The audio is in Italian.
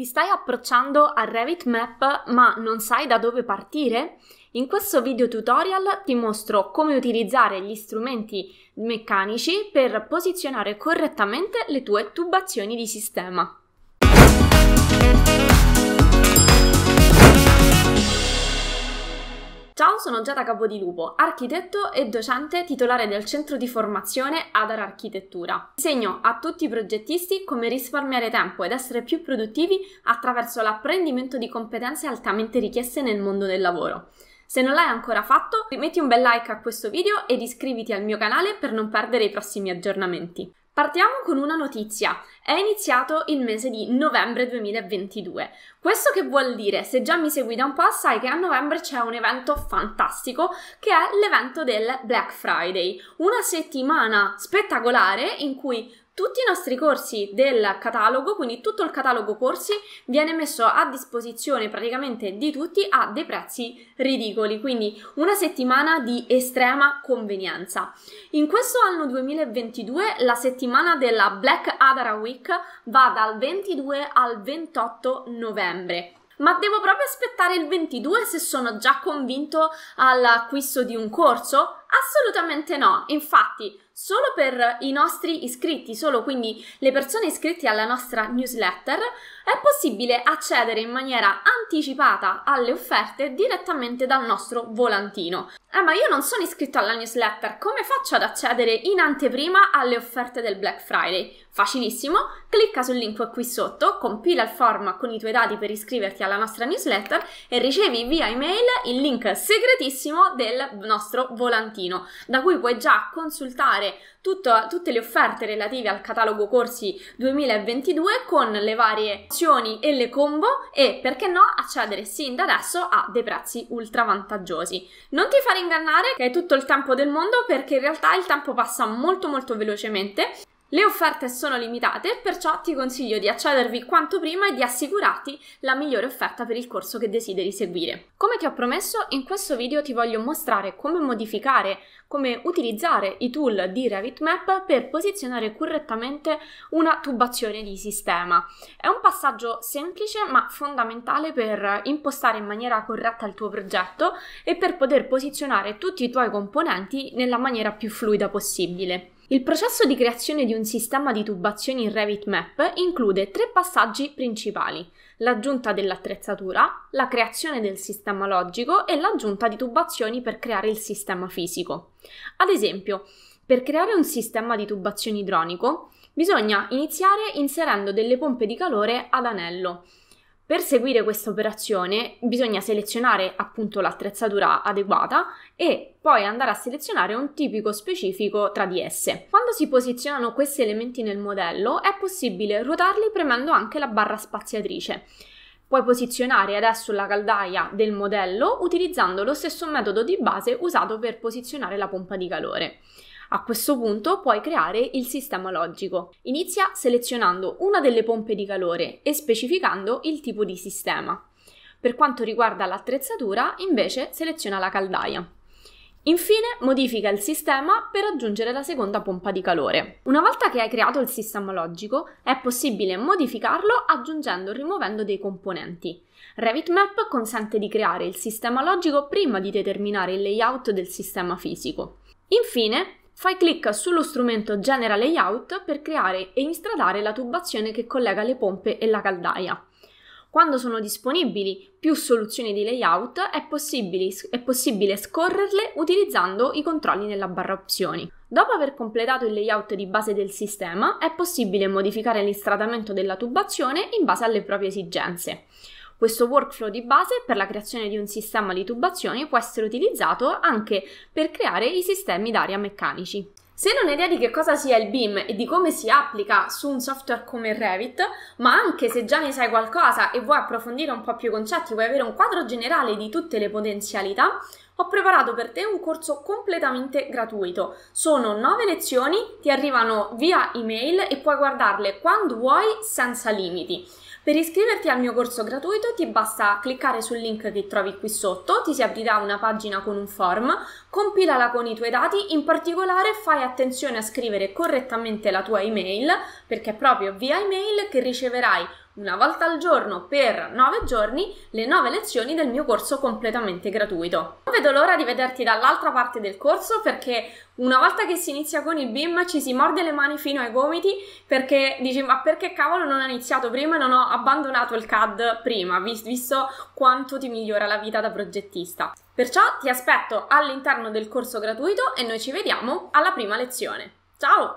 Ti stai approcciando al Revit Map ma non sai da dove partire? In questo video tutorial ti mostro come utilizzare gli strumenti meccanici per posizionare correttamente le tue tubazioni di sistema. Ciao, sono Giada Capodilupo, architetto e docente titolare del centro di formazione Adar Architettura. Insegno a tutti i progettisti come risparmiare tempo ed essere più produttivi attraverso l'apprendimento di competenze altamente richieste nel mondo del lavoro. Se non l'hai ancora fatto, metti un bel like a questo video ed iscriviti al mio canale per non perdere i prossimi aggiornamenti. Partiamo con una notizia. È iniziato il mese di novembre 2022. Questo che vuol dire? Se già mi segui da un po', sai che a novembre c'è un evento fantastico che è l'evento del Black Friday, una settimana spettacolare in cui tutti i nostri corsi del catalogo, quindi tutto il catalogo corsi viene messo a disposizione praticamente di tutti a dei prezzi ridicoli, quindi una settimana di estrema convenienza. In questo anno 2022 la settimana della Black Adara Week va dal 22 al 28 novembre. Ma devo proprio aspettare il 22 se sono già convinto all'acquisto di un corso? Assolutamente no, infatti solo per i nostri iscritti, solo quindi le persone iscritte alla nostra newsletter, è possibile accedere in maniera anticipata alle offerte direttamente dal nostro volantino. Eh, ma io non sono iscritto alla newsletter, come faccio ad accedere in anteprima alle offerte del Black Friday? Facilissimo, clicca sul link qui sotto, compila il form con i tuoi dati per iscriverti alla nostra newsletter e ricevi via email il link segretissimo del nostro volantino volantino, da cui puoi già consultare tutto, tutte le offerte relative al catalogo corsi 2022 con le varie opzioni e le combo e perché no accedere sin da adesso a dei prezzi ultra vantaggiosi. Non ti fare ingannare che è tutto il tempo del mondo perché in realtà il tempo passa molto molto velocemente le offerte sono limitate, perciò ti consiglio di accedervi quanto prima e di assicurarti la migliore offerta per il corso che desideri seguire. Come ti ho promesso, in questo video ti voglio mostrare come modificare, come utilizzare i tool di RevitMap per posizionare correttamente una tubazione di sistema. È un passaggio semplice ma fondamentale per impostare in maniera corretta il tuo progetto e per poter posizionare tutti i tuoi componenti nella maniera più fluida possibile. Il processo di creazione di un sistema di tubazioni in Revit Map include tre passaggi principali: l'aggiunta dell'attrezzatura, la creazione del sistema logico e l'aggiunta di tubazioni per creare il sistema fisico. Ad esempio, per creare un sistema di tubazioni idronico, bisogna iniziare inserendo delle pompe di calore ad anello per seguire questa operazione bisogna selezionare appunto l'attrezzatura adeguata e poi andare a selezionare un tipico specifico tra di esse. Quando si posizionano questi elementi nel modello è possibile ruotarli premendo anche la barra spaziatrice. Puoi posizionare adesso la caldaia del modello utilizzando lo stesso metodo di base usato per posizionare la pompa di calore. A questo punto puoi creare il sistema logico. Inizia selezionando una delle pompe di calore e specificando il tipo di sistema. Per quanto riguarda l'attrezzatura, invece, seleziona la caldaia. Infine modifica il sistema per aggiungere la seconda pompa di calore. Una volta che hai creato il sistema logico è possibile modificarlo aggiungendo o rimuovendo dei componenti. Revit Map consente di creare il sistema logico prima di determinare il layout del sistema fisico. Infine fai clic sullo strumento Genera Layout per creare e instradare la tubazione che collega le pompe e la caldaia. Quando sono disponibili più soluzioni di layout, è possibile, è possibile, scorrerle utilizzando i controlli nella barra opzioni. Dopo aver completato il layout di base del sistema, è possibile modificare l'istradamento della tubazione in base alle proprie esigenze. Questo workflow di base per la creazione di un sistema di tubazioni può essere utilizzato anche per creare i sistemi d'aria meccanici. Se non hai idea di che cosa sia il BIM e di come si applica su un software come Revit, ma anche se già ne sai qualcosa e vuoi approfondire un po' più i concetti, vuoi avere un quadro generale di tutte le potenzialità, ho preparato per te un corso completamente gratuito. Sono 9 lezioni, ti arrivano via email e puoi guardarle quando vuoi senza limiti. Per iscriverti al mio corso gratuito ti basta cliccare sul link che trovi qui sotto, ti si aprirà una pagina con un form, compilala con i tuoi dati, in particolare fai attenzione a scrivere correttamente la tua email perché è proprio via email che riceverai una volta al giorno per 9 giorni le 9 lezioni del mio corso completamente gratuito. Non vedo l'ora di vederti dall'altra parte del corso perché una volta che si inizia con il BIM ci si morde le mani fino ai gomiti perché dici ma perché cavolo non ho iniziato prima e non ho abbandonato il CAD prima, visto quanto ti migliora la vita da progettista. Perciò ti aspetto all'interno del corso gratuito e noi ci vediamo alla prima lezione. Ciao!